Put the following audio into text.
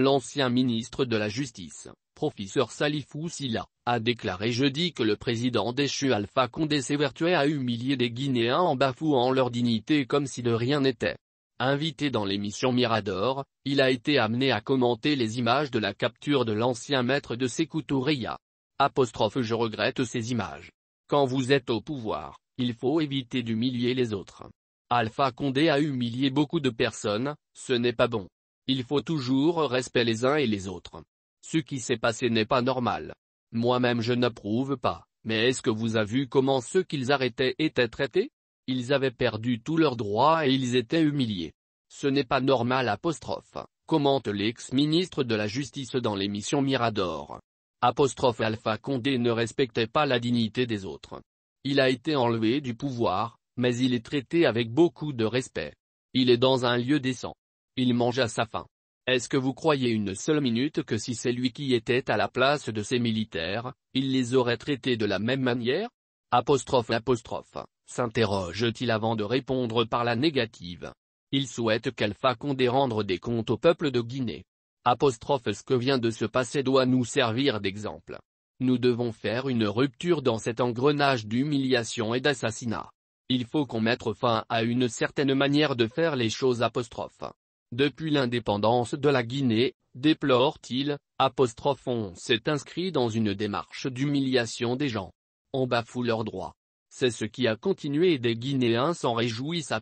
L'ancien ministre de la Justice, professeur Salifou Silla, a déclaré jeudi que le président déchu Alpha Condé s'évertuait à humilier des Guinéens en bafouant leur dignité comme si de rien n'était. Invité dans l'émission Mirador, il a été amené à commenter les images de la capture de l'ancien maître de Sékou Apostrophe je regrette ces images. Quand vous êtes au pouvoir, il faut éviter d'humilier les autres. Alpha Condé a humilié beaucoup de personnes, ce n'est pas bon. Il faut toujours respect les uns et les autres. Ce qui s'est passé n'est pas normal. Moi-même je n'approuve pas, mais est-ce que vous avez vu comment ceux qu'ils arrêtaient étaient traités Ils avaient perdu tous leurs droits et ils étaient humiliés. Ce n'est pas normal apostrophe, commente l'ex-ministre de la Justice dans l'émission Mirador. Apostrophe Alpha Condé ne respectait pas la dignité des autres. Il a été enlevé du pouvoir, mais il est traité avec beaucoup de respect. Il est dans un lieu décent. Il mangea sa faim. Est-ce que vous croyez une seule minute que si c'est lui qui était à la place de ses militaires, il les aurait traités de la même manière s'interroge-t-il avant de répondre par la négative. Il souhaite qu'Alpha Condé rendre des comptes au peuple de Guinée. Apostrophe ce que vient de se passer doit nous servir d'exemple. Nous devons faire une rupture dans cet engrenage d'humiliation et d'assassinat. Il faut qu'on mette fin à une certaine manière de faire les choses depuis l'indépendance de la Guinée, déplore-t-il, s'est inscrit dans une démarche d'humiliation des gens. On bafoue leurs droits. C'est ce qui a continué et des Guinéens s'en réjouissent